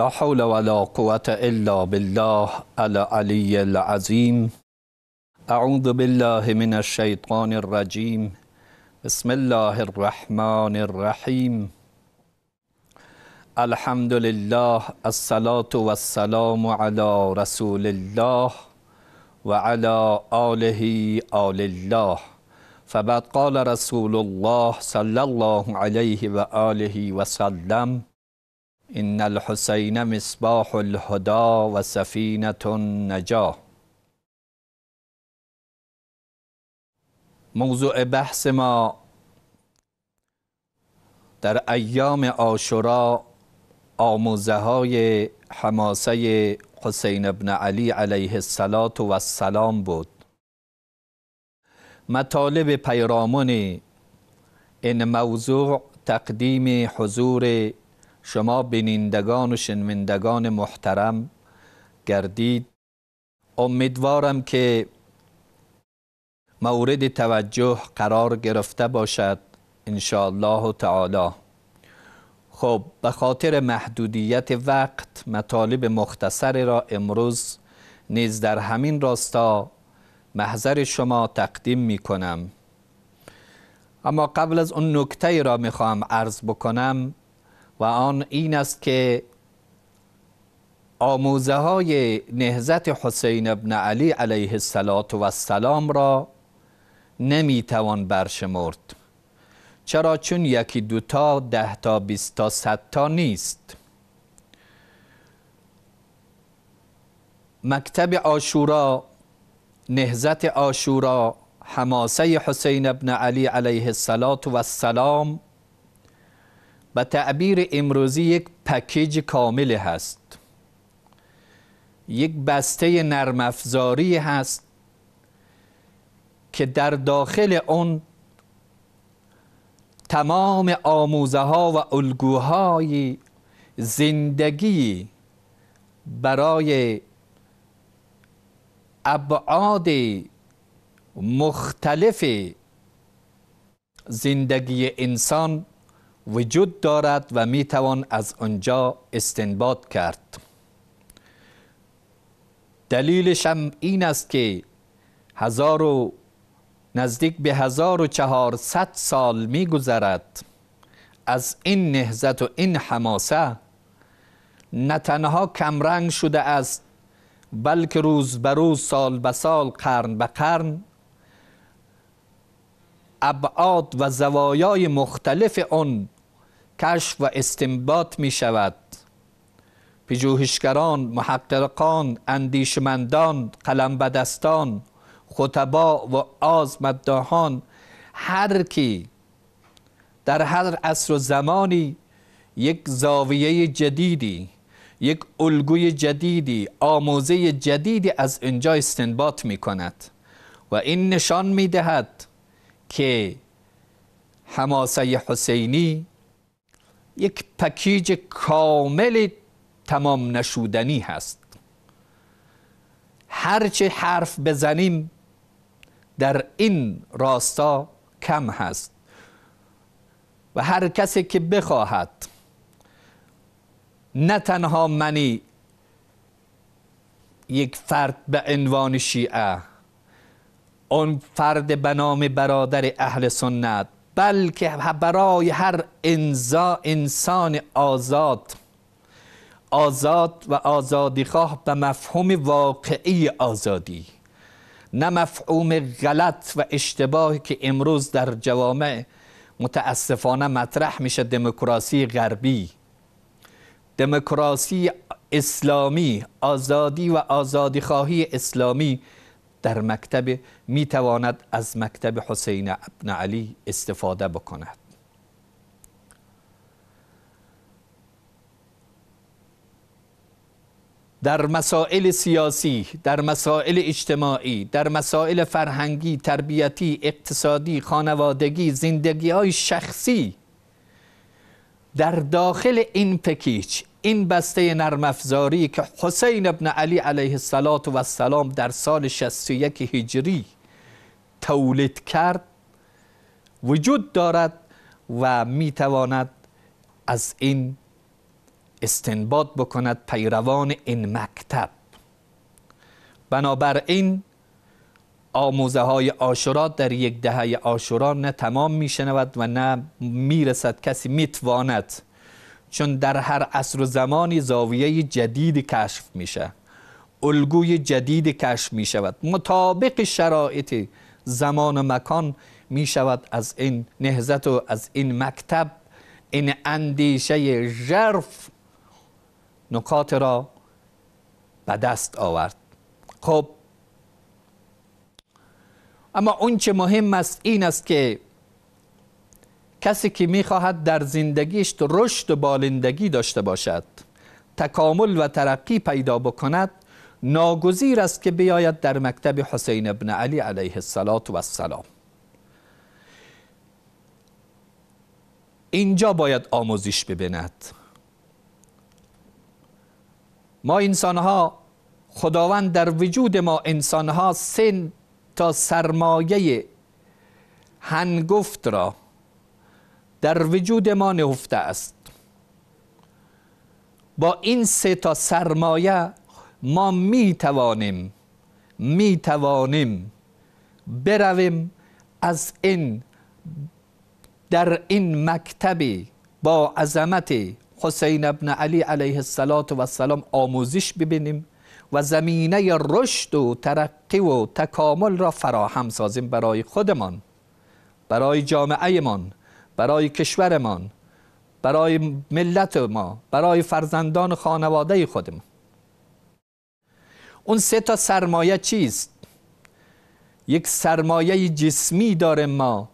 لا حول ولا قوة إلا بالله العلي العظيم أعوذ بالله من الشيطان الرجيم بسم الله الرحمن الرحيم الحمد لله الصلاة والسلام على رسول الله وعلى آله آل الله فبعد قال رسول الله صلى الله عليه وآله وسلم ان الحسین مصباح الهدا و سفینت موضوع بحث ما در ایام آشورا آموزه های حماسه حسین ابن علی علیه السلام بود مطالب پیرامون این موضوع تقدیم حضور شما بینندگان و شنوندگان محترم گردید امیدوارم که مورد توجه قرار گرفته باشد الله تعالی خب به خاطر محدودیت وقت مطالب مختصر را امروز نیز در همین راستا محضر شما تقدیم می کنم اما قبل از اون نکته را می خواهم عرض بکنم و آن این است که آموزه های نهزت حسین ابن علی علیه السلام را نمیتوان برشمرد چرا چون یکی دوتا ده تا بیست تا صد تا نیست مکتب آشورا نهزت آشورا حماسه حسین ابن علی علیه السلام به تعبیر امروزی یک پکیج کامل هست یک بسته نرم افزاری هست که در داخل اون تمام آموزه ها و الگوهای زندگی برای ابعاد مختلف زندگی انسان وجود دارد و می توان از آنجا استنباط کرد دلیلش هم این است که هزار و نزدیک به 1400 سال می گذرد از این نهزت و این حماسه نه تنها کمرنگ شده است بلکه روز به روز سال به سال قرن به قرن ابعاد و زوایای مختلف آن کشف و استنباط می شود پژوهشگران محققان اندیشمندان قلم بدستان خطبا و آزمدهان هر کی در هر عصر و زمانی یک زاویه جدیدی یک الگوی جدیدی آموزه جدیدی از اینجا استنباط می کند و این نشان می دهد که حماسه حسینی یک پکیج کامل تمام نشودنی هست هرچه حرف بزنیم در این راستا کم هست و هر کسی که بخواهد نه تنها منی یک فرد به عنوان شیعه اون فرد به نام برادر اهل سنت بلکه برای هر انسان آزاد آزاد و آزادیخواه به مفهوم واقعی آزادی نه مفهوم غلط و اشتباهی که امروز در جوامع متاسفانه مطرح میشه دموکراسی غربی دموکراسی اسلامی آزادی و آزادیخواهی اسلامی در مکتب می تواند از مکتب حسین ابن علی استفاده بکند در مسائل سیاسی، در مسائل اجتماعی، در مسائل فرهنگی، تربیتی، اقتصادی، خانوادگی، زندگی های شخصی در داخل این پکیج این بسته نرم افزاری که حسین ابن علی علیه السلام در سال 61 هجری تولید کرد وجود دارد و میتواند از این استنباط بکند پیروان این مکتب بنابراین آموزه های آشورا در یک دهه آشورا نه تمام شنود و نه می رسد کسی می تواند چون در هر عصر و زمانی زاویه جدید کشف میشه الگوی جدید کشف می شود مطابق شرایط زمان و مکان می شود از این نهزت و از این مکتب این اندیشه جرف نکات را به دست آورد خب اما اون چه مهم است این است که کسی که میخواهد در زندگیش رشد و بالندگی داشته باشد تکامل و ترقی پیدا بکند ناگزیر است که بیاید در مکتب حسین ابن علی علیه السلام اینجا باید آموزش ببیند ما انسانها خداوند در وجود ما انسانها سن تا سرمایه هنگفت را در وجود ما نهفته است با این سه تا سرمایه ما می توانیم می توانیم برویم از این در این مکتبی با عظمت حسین ابن علی علیه السلام آموزش ببینیم و زمینه رشد و ترقی و تکامل را فراهم سازیم برای خودمان برای جامعهمان برای کشورمان برای ملت ما برای فرزندان خانواده خودمان اون سه تا سرمایه چیست یک سرمایه جسمی داره ما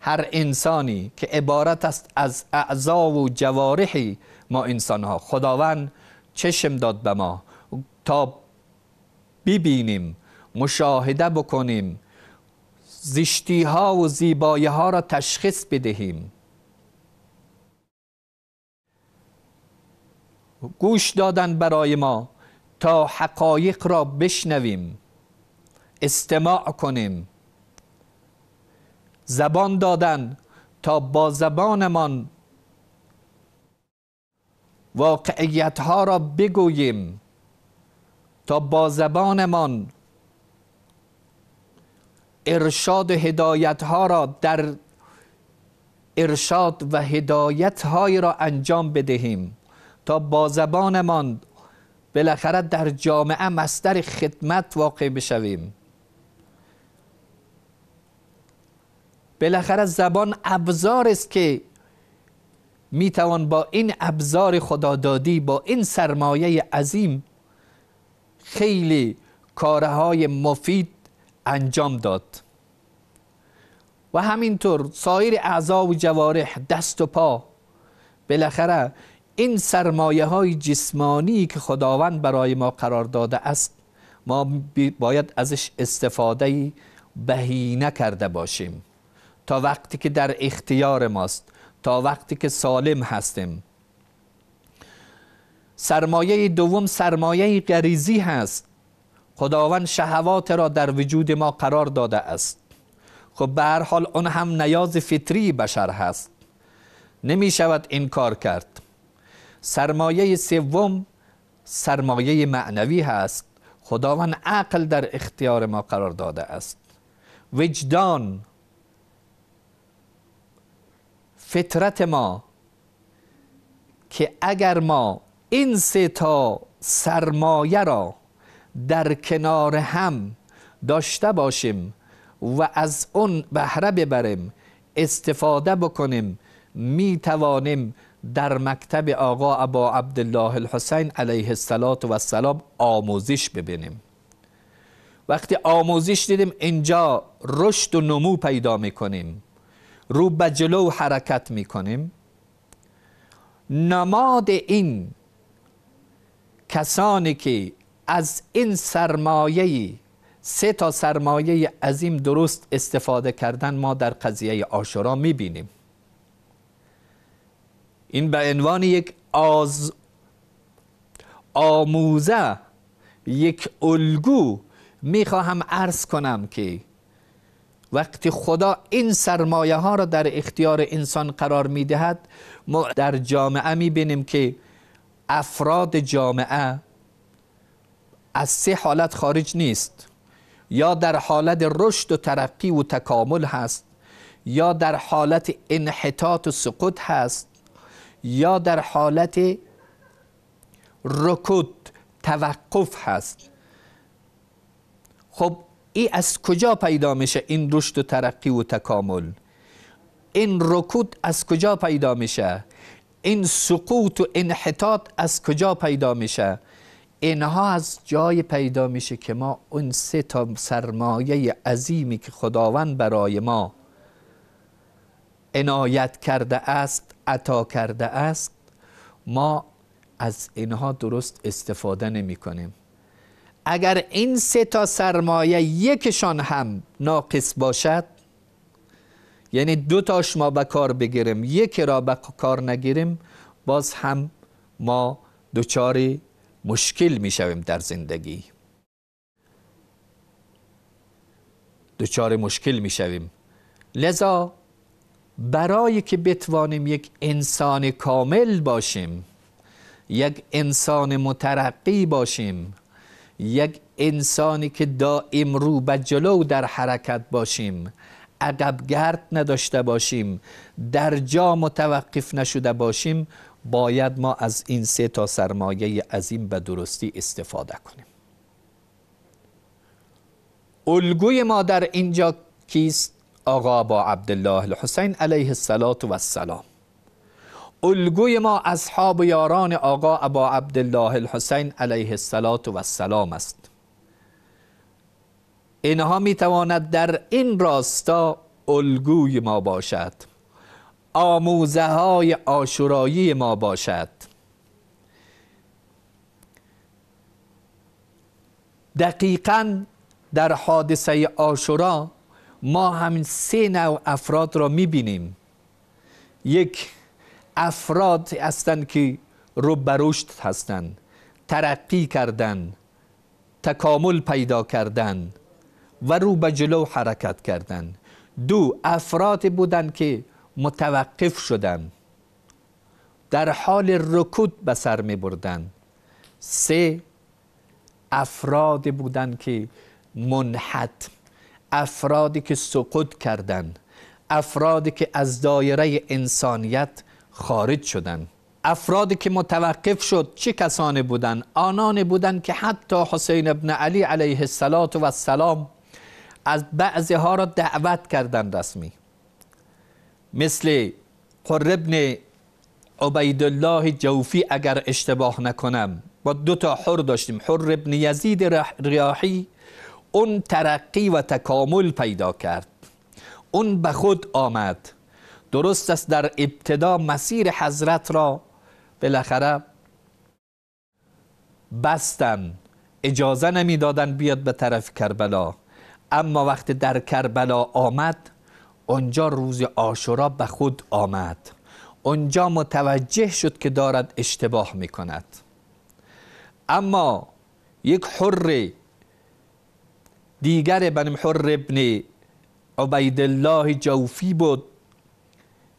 هر انسانی که عبارت است از اعضا و جوارحی ما انسان ها خداوند چشم داد به ما تا ببینیم مشاهده بکنیم زیشتی ها و زیبایی ها را تشخیص بدهیم گوش دادن برای ما تا حقایق را بشنویم استماع کنیم زبان دادن تا با زبانمان واقعیت ها را بگوییم تا با زبانمان ارشاد هدایت ها را در ارشاد و هدایت های را انجام بدهیم تا با زبانمان بالاخره در جامعه مستر خدمت واقع بشویم بالاخره زبان ابزار است که میتوان با این ابزار خدادادی با این سرمایه عظیم خیلی کارهای مفید انجام داد و همینطور سایر اعضا و جوارح دست و پا بالاخره این سرمایه های جسمانی که خداوند برای ما قرار داده است ما باید ازش استفاده بهینه کرده باشیم تا وقتی که در اختیار ماست تا وقتی که سالم هستیم سرمایه دوم سرمایه غریزی هست خداوند شهوات را در وجود ما قرار داده است خب به هر حال اون هم نیاز فطری بشر هست نمی شود این کار کرد سرمایه سوم سرمایه معنوی هست خداوند عقل در اختیار ما قرار داده است وجدان فطرت ما که اگر ما این سه تا سرمایه را در کنار هم داشته باشیم و از اون بهره ببریم استفاده بکنیم می توانیم در مکتب آقا ابا عبدالله الحسین علیه السلام آموزش ببینیم وقتی آموزش دیدیم اینجا رشد و نمو پیدا میکنیم رو به جلو حرکت میکنیم نماد این کسانی که از این سرمایه سه تا سرمایه عظیم درست استفاده کردن ما در قضیه آشورا میبینیم این به عنوان یک آز آموزه یک الگو میخواهم عرض کنم که وقتی خدا این سرمایه ها را در اختیار انسان قرار میدهد ما در جامعه میبینیم که افراد جامعه از سه حالت خارج نیست یا در حالت رشد و ترقی و تکامل هست یا در حالت انحطاط و سقوط هست یا در حالت رکود توقف هست خب ای از کجا پیدا میشه این رشد و ترقی و تکامل این رکود از کجا پیدا میشه این سقوط و انحطاط از کجا پیدا میشه اینها از جای پیدا میشه که ما اون سه تا سرمایه عظیمی که خداوند برای ما عنایت کرده است عطا کرده است ما از اینها درست استفاده نمی کنیم اگر این سه تا سرمایه یکشان هم ناقص باشد یعنی دو تاش ما به کار بگیریم یکی را به کار نگیریم باز هم ما دوچاری مشکل می شویم در زندگی دچار مشکل می شویم لذا برای که بتوانیم یک انسان کامل باشیم یک انسان مترقی باشیم یک انسانی که دائم رو به جلو در حرکت باشیم عقبگرد نداشته باشیم در جا متوقف نشده باشیم باید ما از این سه تا سرمایه عظیم به درستی استفاده کنیم الگوی ما در اینجا کیست آقا با عبدالله الحسین علیه السلام الگوی ما اصحاب یاران آقا ابا عبدالله الحسین علیه السلام است اینها می در این راستا الگوی ما باشد آموزه های آشورایی ما باشد دقیقا در حادثه آشورا ما همین سه نوع افراد را میبینیم یک افراد هستند که بروشت هستند ترقی کردن تکامل پیدا کردن و رو به جلو حرکت کردن دو افراد بودند که متوقف شدن در حال رکود به سر می بردن. سه افراد بودند که منحت افرادی که سقوط کردند افرادی که از دایره انسانیت خارج شدند افرادی که متوقف شد چه کسانی بودند آنان بودند که حتی حسین ابن علی علیه السلام و السلام از بعضی ها را دعوت کردند رسمی مثل قربن عبیدالله جوفی اگر اشتباه نکنم با دو تا حر داشتیم حر ابن یزید ریاحی اون ترقی و تکامل پیدا کرد اون به خود آمد درست است در ابتدا مسیر حضرت را بالاخره بستن اجازه نمیدادن بیاد به طرف کربلا اما وقتی در کربلا آمد آنجا روز آشورا به خود آمد آنجا متوجه شد که دارد اشتباه می کند اما یک حر دیگر بنم حر ابن الله جوفی بود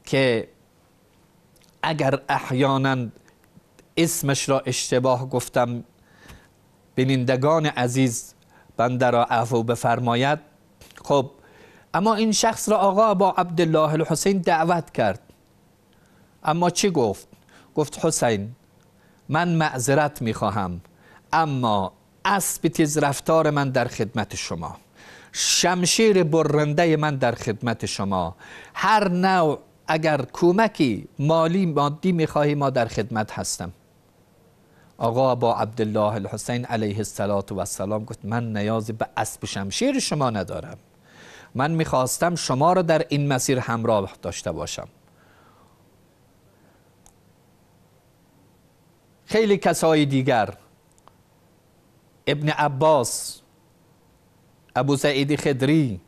که اگر احیانا اسمش را اشتباه گفتم بینندگان عزیز بنده را عفو بفرماید خب اما این شخص را آقا با عبدالله الحسین دعوت کرد اما چی گفت؟ گفت حسین من معذرت می اما اسب تیز رفتار من در خدمت شما شمشیر برنده من در خدمت شما هر نوع اگر کمکی مالی مادی میخواهی ما در خدمت هستم آقا با عبدالله الحسین علیه السلام گفت من نیازی به اسب شمشیر شما ندارم من میخواستم شما را در این مسیر همراه داشته باشم خیلی کسای دیگر ابن عباس ابو سعید خدری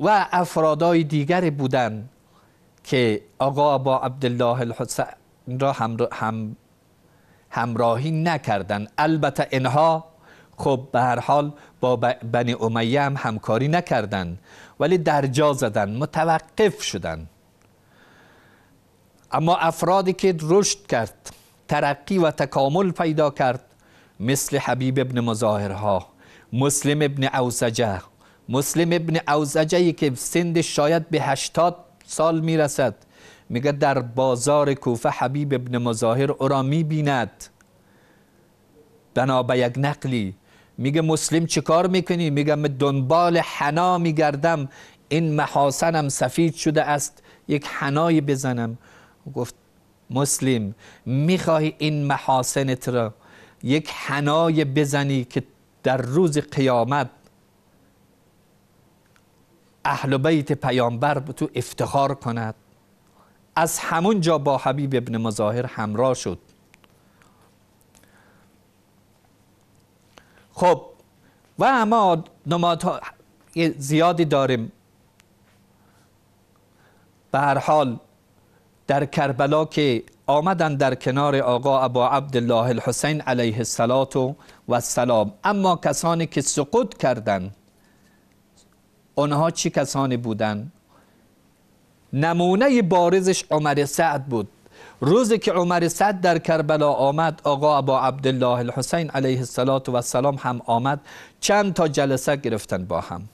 و افرادای دیگری بودن که آقا با عبدالله الحسین را همراهی نکردند البته اینها خب به هر حال با بنی امیه هم همکاری نکردن ولی درجا زدن متوقف شدن اما افرادی که رشد کرد ترقی و تکامل پیدا کرد مثل حبیب ابن مظاهرها مسلم ابن اوزجه مسلم ابن اوزجه که سند شاید به هشتاد سال میرسد میگه در بازار کوفه حبیب ابن مظاهر او را میبیند بنا به یک نقلی میگه مسلم چیکار میکنی میگم دنبال حنا میگردم این محاسنم سفید شده است یک حنای بزنم گفت مسلم میخواهی این محاسنت را یک حنای بزنی که در روز قیامت اهل بیت پیامبر به تو افتخار کند از همون جا با حبیب ابن مظاهر همراه شد خب و اما نمادها زیادی داریم به هر حال در کربلا که آمدن در کنار آقا ابا عبدالله الحسین علیه السلام و السلام اما کسانی که سقوط کردند آنها چه کسانی بودند نمونه بارزش عمر سعد بود روزی که عمر صد در کربلا آمد آقا ابا عبدالله الحسین علیه السلام هم آمد چند تا جلسه گرفتن با هم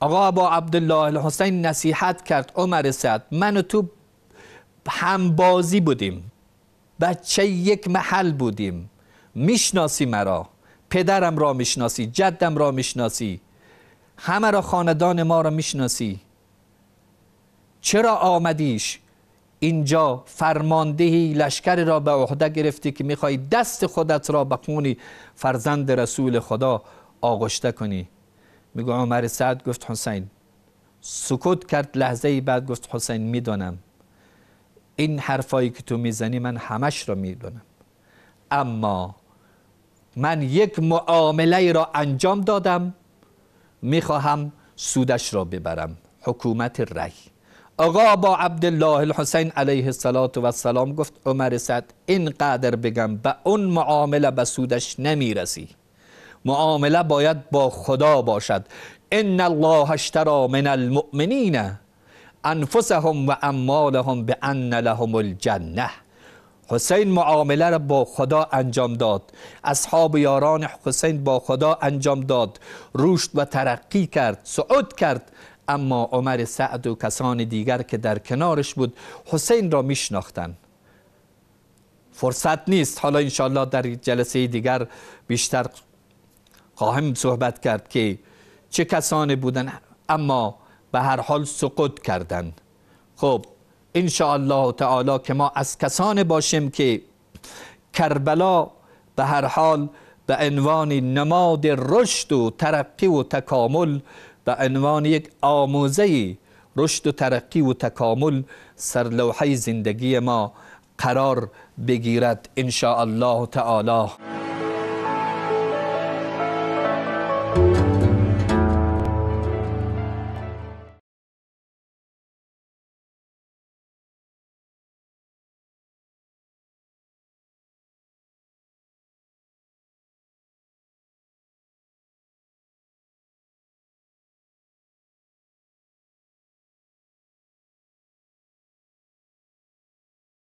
آقا ابا عبدالله الحسین نصیحت کرد عمر صد من و تو همبازی بودیم بچه یک محل بودیم میشناسی مرا پدرم را میشناسی جدم را میشناسی همه را خاندان ما را میشناسی چرا آمدیش اینجا فرماندهی لشکر را به عهده گرفتی که میخوای دست خودت را به خون فرزند رسول خدا آغشته کنی میگو عمر سعد گفت حسین سکوت کرد لحظه بعد گفت حسین میدانم این حرفایی که تو میزنی من همش را میدانم اما من یک معامله را انجام دادم میخواهم سودش را ببرم حکومت رای آقا با عبدالله الحسین علیه السلام گفت عمر سعد اینقدر بگم به اون معامله به سودش نمیرسی معامله باید با خدا باشد ان الله اشترا من المؤمنین انفسهم و اموالهم به لهم الجنه حسین معامله را با خدا انجام داد اصحاب یاران حسین با خدا انجام داد رشد و ترقی کرد سعود کرد اما عمر سعد و کسان دیگر که در کنارش بود حسین را میشناختن فرصت نیست حالا انشاءالله در جلسه دیگر بیشتر خواهم صحبت کرد که چه کسانی بودن اما به هر حال سقوط کردن خب الله تعالی که ما از کسان باشیم که کربلا به هر حال به عنوان نماد رشد و ترقی و تکامل به عنوان یک آموزه رشد و ترقی و تکامل سر لوحه زندگی ما قرار بگیرد ان الله تعالی